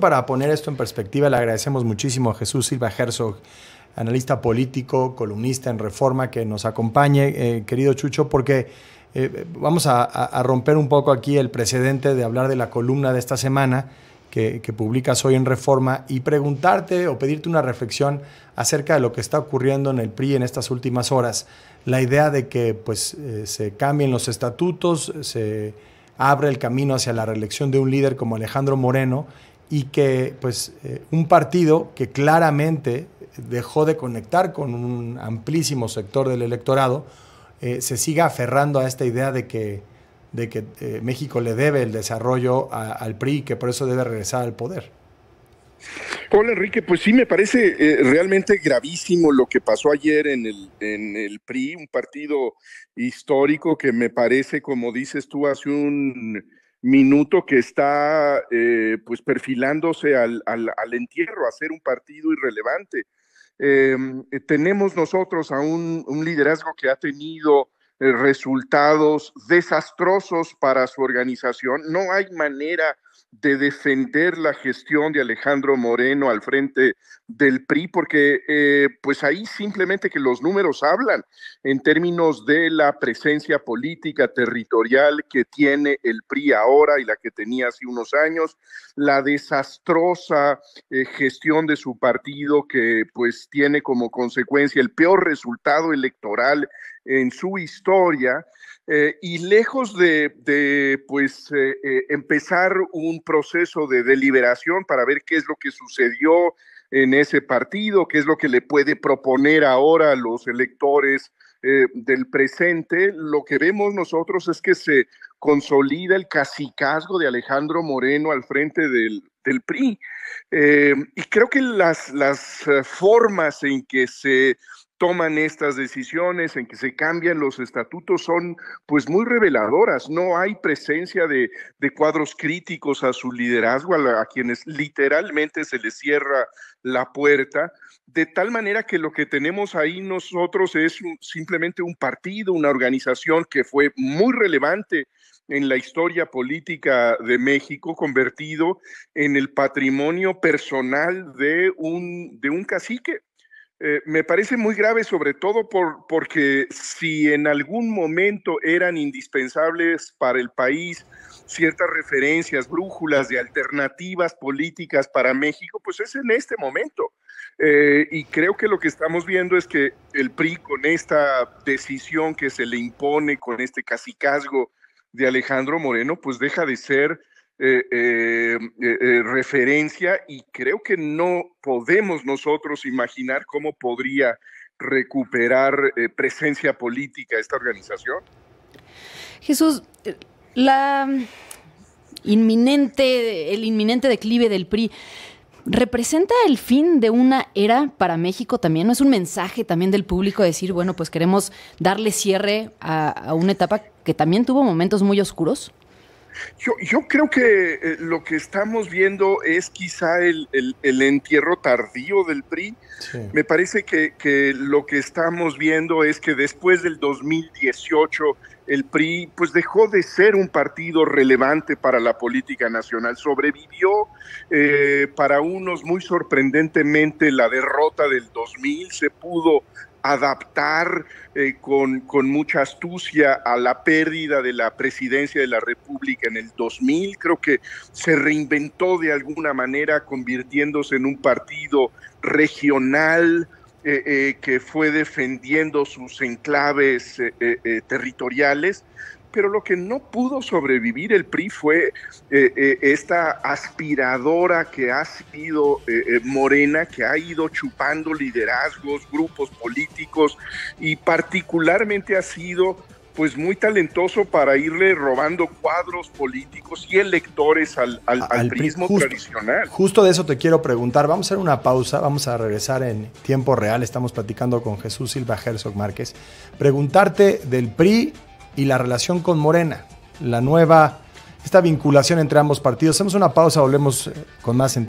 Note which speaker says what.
Speaker 1: para poner esto en perspectiva, le agradecemos muchísimo a Jesús Silva Herzog, analista político, columnista en Reforma, que nos acompañe, eh, querido Chucho, porque eh, vamos a, romper un poco aquí el precedente de hablar de la columna de esta semana que, publicas hoy en Reforma y preguntarte o pedirte una reflexión acerca de lo que está ocurriendo en el PRI en estas últimas horas. La idea de que pues, eh, se cambien los estatutos, se abre el camino hacia la reelección de un líder como Alejandro Moreno y que pues eh, un partido que claramente dejó de conectar con un amplísimo sector del electorado eh, se siga aferrando a esta idea de que, de que eh, México le debe el desarrollo al PRI y que por eso debe regresar al poder.
Speaker 2: Hola Enrique, pues sí me parece realmente gravísimo lo que pasó ayer en el PRI, un partido histórico que me parece, como dices tú, hace un minuto que está eh, pues perfilándose al, al, entierro, a ser un partido irrelevante. Em, eh, tenemos nosotros a un, un, liderazgo que ha tenido eh, resultados desastrosos para su organización. No hay manera de defender la gestión de Alejandro Moreno al frente del PRI, porque eh, pues ahí simplemente que los números hablan en términos de la presencia política territorial que tiene el PRI ahora y la que tenía hace unos años, la desastrosa eh, gestión de su partido que pues tiene como consecuencia el peor resultado electoral en su historia. Eh, y lejos de, de pues empezar un un proceso de deliberación para ver qué es lo que sucedió en ese partido, qué es lo que le puede proponer ahora a los electores eh, del presente, lo que vemos nosotros es que se consolida el cacicazgo de Alejandro Moreno al frente del, PRI. Eh, y creo que las, las eh, formas en que se toman estas decisiones, en que se cambian los estatutos, son pues muy reveladoras. No hay presencia de, cuadros críticos a su liderazgo, a, quienes literalmente se les cierra la puerta, de tal manera que lo que tenemos ahí nosotros es simplemente un partido, una organización que fue muy relevante en la historia política de México, convertido en el patrimonio personal de un, de un cacique, eh, me parece muy grave, sobre todo por, porque si en algún momento eran indispensables para el país ciertas referencias, brújulas de alternativas políticas para México, pues es en este momento. Eh, y creo que lo que estamos viendo es que el PRI con esta decisión que se le impone, con este casicazgo de Alejandro Moreno, pues deja de ser eh, eh, eh, referencia y creo que no podemos nosotros imaginar cómo podría recuperar eh, presencia política esta organización. Jesús, la inminente, el inminente declive del PRI ¿Representa el fin de una era para México también? ¿No es un mensaje también del público decir, bueno, pues queremos darle cierre a una etapa que también tuvo momentos muy oscuros? Yo, yo creo que eh, lo que estamos viendo es quizá el, entierro tardío del PRI. Me parece que, lo que estamos viendo es que después del 2018 el PRI pues dejó de ser un partido relevante para la política nacional. Sobrevivió eh, para unos muy sorprendentemente la derrota del 2000, se pudo adaptar eh, con, mucha astucia a la pérdida de la presidencia de la República en el 2000. Creo que se reinventó de alguna manera convirtiéndose en un partido regional eh, eh, que fue defendiendo sus enclaves territoriales pero lo que no pudo sobrevivir el PRI fue eh, eh, esta aspiradora que ha sido eh, Morena, que ha ido chupando liderazgos, grupos políticos y particularmente ha sido pues muy talentoso para irle robando cuadros políticos y electores al, al, tradicional.
Speaker 1: Justo de eso te quiero preguntar. Vamos a hacer una pausa, vamos a regresar en tiempo real. Estamos platicando con Jesús Silva Herzog Márquez. Preguntarte del PRI y la relación con Morena, la nueva, esta vinculación entre ambos partidos. Hacemos una pausa, volvemos eh, con más